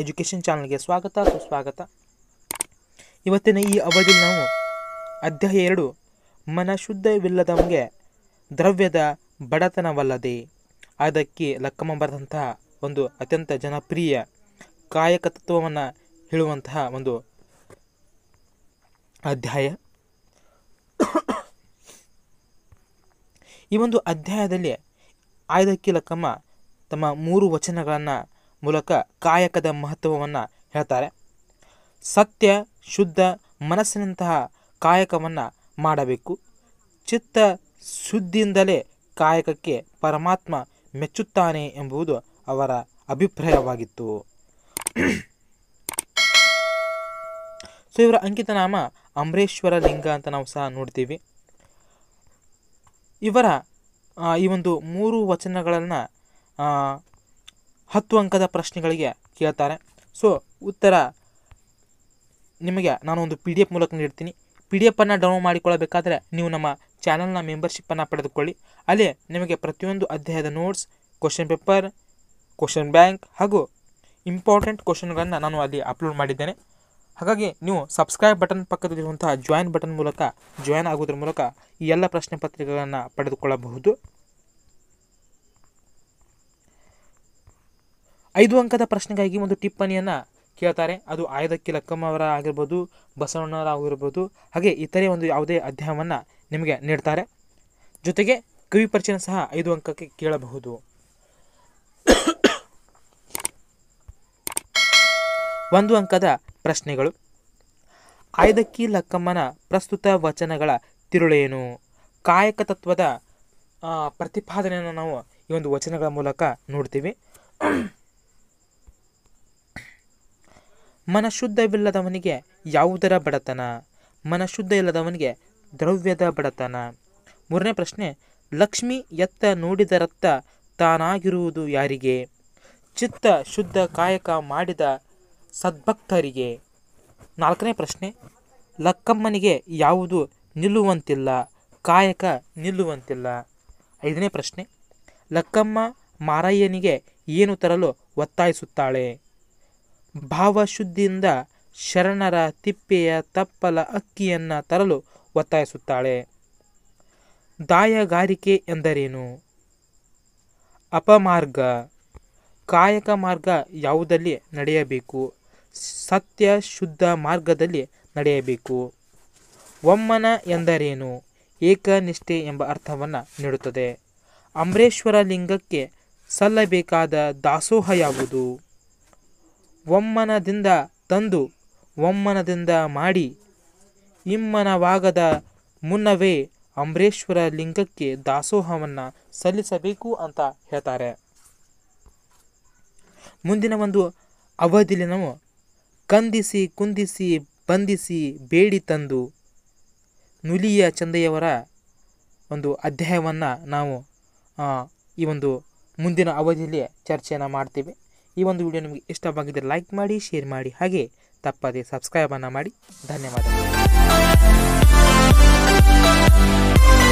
education ಚಾನಲ್ಗೆ ಸ್ವಾಗತ ಸುಸ್ವಾಗತ ಇವತ್ತಿನ ಈ ಅವಧಿಯಲ್ಲಿ ನಾವು ಅಧ್ಯಾಯ ಎರಡು ಮನಶುದ್ಧವಿಲ್ಲದವಂಗೆ ದ್ರವ್ಯದ ಬಡತನವಲ್ಲದೆ ಅದಕ್ಕೆ ಲಕ್ಕಮ್ಮ ಬರೆದಂತಹ ಒಂದು ಅತ್ಯಂತ ಜನಪ್ರಿಯ ಕಾಯಕ ಹೇಳುವಂತಹ ಒಂದು ಅಧ್ಯಾಯ ಈ ಒಂದು ಅಧ್ಯಾಯದಲ್ಲಿ ಆಯ್ದಕ್ಕಿ ಲಕ್ಕಮ್ಮ ತಮ್ಮ ಮೂರು ವಚನಗಳನ್ನು ಮೂಲಕ ಕಾಯಕದ ಮಹತ್ವವನ್ನು ಹೇಳ್ತಾರೆ ಸತ್ಯ ಶುದ್ಧ ಮನಸ್ಸಿನಂತಹ ಕಾಯಕವನ್ನು ಮಾಡಬೇಕು ಚಿತ್ತ ಶುದ್ಧಿಯಿಂದಲೇ ಕಾಯಕಕ್ಕೆ ಪರಮಾತ್ಮ ಮೆಚ್ಚುತ್ತಾನೆ ಎಂಬುದು ಅವರ ಅಭಿಪ್ರಾಯವಾಗಿತ್ತು ಸೊ ಇವರ ಅಂಕಿತ ನಾಮ ಅಮರೇಶ್ವರ ಲಿಂಗ ಅಂತ ನಾವು ಸಹ ನೋಡ್ತೀವಿ ಇವರ ಈ ಒಂದು ಮೂರು ವಚನಗಳನ್ನು ಹತ್ತು ಅಂಕದ ಪ್ರಶ್ನೆಗಳಿಗೆ ಕೇಳ್ತಾರೆ ಸೊ ಉತ್ತರ ನಿಮಗೆ ನಾನು ಒಂದು ಪಿ ಡಿ ಎಫ್ ಮೂಲಕ ನೀಡ್ತೀನಿ ಪಿ ಡಿ ಎಫನ್ನು ಡೌನ್ಲೋಡ್ ಮಾಡಿಕೊಳ್ಳಬೇಕಾದ್ರೆ ನೀವು ನಮ್ಮ ಚಾನಲ್ನ ಮೆಂಬರ್ಶಿಪ್ಪನ್ನು ಪಡೆದುಕೊಳ್ಳಿ ಅಲ್ಲಿ ನಿಮಗೆ ಪ್ರತಿಯೊಂದು ಅಧ್ಯಾಯದ notes question paper question bank ಹಾಗೂ ಇಂಪಾರ್ಟೆಂಟ್ ಕ್ವಶನ್ಗಳನ್ನು ನಾನು ಅಲ್ಲಿ ಅಪ್ಲೋಡ್ ಮಾಡಿದ್ದೇನೆ ಹಾಗಾಗಿ ನೀವು ಸಬ್ಸ್ಕ್ರೈಬ್ ಬಟನ್ ಪಕ್ಕದಲ್ಲಿರುವಂತಹ ಜಾಯಿನ್ ಬಟನ್ ಮೂಲಕ ಜಾಯಿನ್ ಆಗೋದ್ರ ಮೂಲಕ ಈ ಎಲ್ಲ ಪ್ರಶ್ನೆ ಪತ್ರಿಕೆಗಳನ್ನು ಪಡೆದುಕೊಳ್ಳಬಹುದು ಐದು ಅಂಕದ ಪ್ರಶ್ನೆಗಾಗಿ ಒಂದು ಟಿಪ್ಪಣಿಯನ್ನು ಕೇಳ್ತಾರೆ ಅದು ಆಯ್ದಕ್ಕಿ ಲಕ್ಕಮ್ಮವರ ಆಗಿರ್ಬೋದು ಬಸವಣ್ಣವರ ಹಾಗೆ ಇತರೆ ಒಂದು ಯಾವುದೇ ಅಧ್ಯಾಯವನ್ನು ನಿಮಗೆ ನೀಡ್ತಾರೆ ಜೊತೆಗೆ ಕವಿ ಪರಿಚಯ ಸಹ ಐದು ಅಂಕಕ್ಕೆ ಕೇಳಬಹುದು ಒಂದು ಅಂಕದ ಪ್ರಶ್ನೆಗಳು ಆಯ್ದಕ್ಕಿ ಲಕ್ಕಮ್ಮನ ಪ್ರಸ್ತುತ ವಚನಗಳ ತಿರುಳೇನು ಕಾಯಕ ತತ್ವದ ಪ್ರತಿಪಾದನೆಯನ್ನು ನಾವು ಈ ಒಂದು ವಚನಗಳ ಮೂಲಕ ನೋಡ್ತೀವಿ ಶುದ್ಧವಿಲ್ಲದವನಿಗೆ ಯಾವುದರ ಬಡತನ ಶುದ್ಧ ಇಲ್ಲದವನಿಗೆ ದ್ರವ್ಯದ ಬಡತನ ಮೂರನೇ ಪ್ರಶ್ನೆ ಲಕ್ಷ್ಮಿ ಎತ್ತ ರತ್ತ ತಾನಾಗಿರುವುದು ಯಾರಿಗೆ ಚಿತ್ತ ಶುದ್ಧ ಕಾಯಕ ಮಾಡಿದ ಸದ್ಭಕ್ತರಿಗೆ ನಾಲ್ಕನೇ ಪ್ರಶ್ನೆ ಲಕ್ಕಮ್ಮನಿಗೆ ಯಾವುದು ನಿಲ್ಲುವಂತಿಲ್ಲ ಕಾಯಕ ನಿಲ್ಲುವಂತಿಲ್ಲ ಐದನೇ ಪ್ರಶ್ನೆ ಲಕ್ಕಮ್ಮ ಮಾರಯ್ಯನಿಗೆ ಏನು ತರಲು ಒತ್ತಾಯಿಸುತ್ತಾಳೆ ಭಾವಶುದ್ಧಿಯಿಂದ ಶರಣರ ತಿಪ್ಪೆಯ ತಪ್ಪಲ ಅಕ್ಕಿಯನ್ನು ತರಲು ಒತ್ತಾಯಿಸುತ್ತಾಳೆ ದಾಯಗಾರಿಕೆ ಎಂದರೇನು ಅಪಮಾರ್ಗ ಕಾಯಕ ಮಾರ್ಗ ಯಾವುದಲ್ಲಿ ನಡೆಯಬೇಕು ಸತ್ಯ ಶುದ್ಧ ಮಾರ್ಗದಲ್ಲಿ ನಡೆಯಬೇಕು ಒಮ್ಮನ ಎಂದರೇನು ಏಕನಿಷ್ಠೆ ಎಂಬ ಅರ್ಥವನ್ನು ನೀಡುತ್ತದೆ ಅಮರೇಶ್ವರ ಲಿಂಗಕ್ಕೆ ಸಲ್ಲಬೇಕಾದ ದಾಸೋಹ ಯಾವುದು ಒಮ್ಮನದಿಂದ ತಂದು ಒಮ್ಮನದಿಂದ ಮಾಡಿ ಇಮ್ಮನವಾಗದ ಮುನ್ನವೇ ಅಂಬರೇಶ್ವರ ಲಿಂಗಕ್ಕೆ ದಾಸೋಹವನ್ನು ಸಲ್ಲಿಸಬೇಕು ಅಂತ ಹೇಳ್ತಾರೆ ಮುಂದಿನ ಒಂದು ಅವಧಿಯಲ್ಲಿ ನಾವು ಕಂದಿಸಿ ಕುಂದಿಸಿ ಬಂಧಿಸಿ ಬೇಡಿ ತಂದು ನುಲಿಯ ಚಂದೆಯವರ ಒಂದು ಅಧ್ಯಾಯವನ್ನು ನಾವು ಈ ಒಂದು ಮುಂದಿನ ಅವಧಿಯಲ್ಲಿ ಚರ್ಚೆಯನ್ನು ಮಾಡ್ತೀವಿ ಈ ಒಂದು ವಿಡಿಯೋ ನಿಮಗೆ ಇಷ್ಟವಾಗಿದ್ದರೆ ಲೈಕ್ ಮಾಡಿ ಶೇರ್ ಮಾಡಿ ಹಾಗೆ ತಪ್ಪದೆ ಸಬ್ಸ್ಕ್ರೈಬನ್ನು ಮಾಡಿ ಧನ್ಯವಾದಗಳು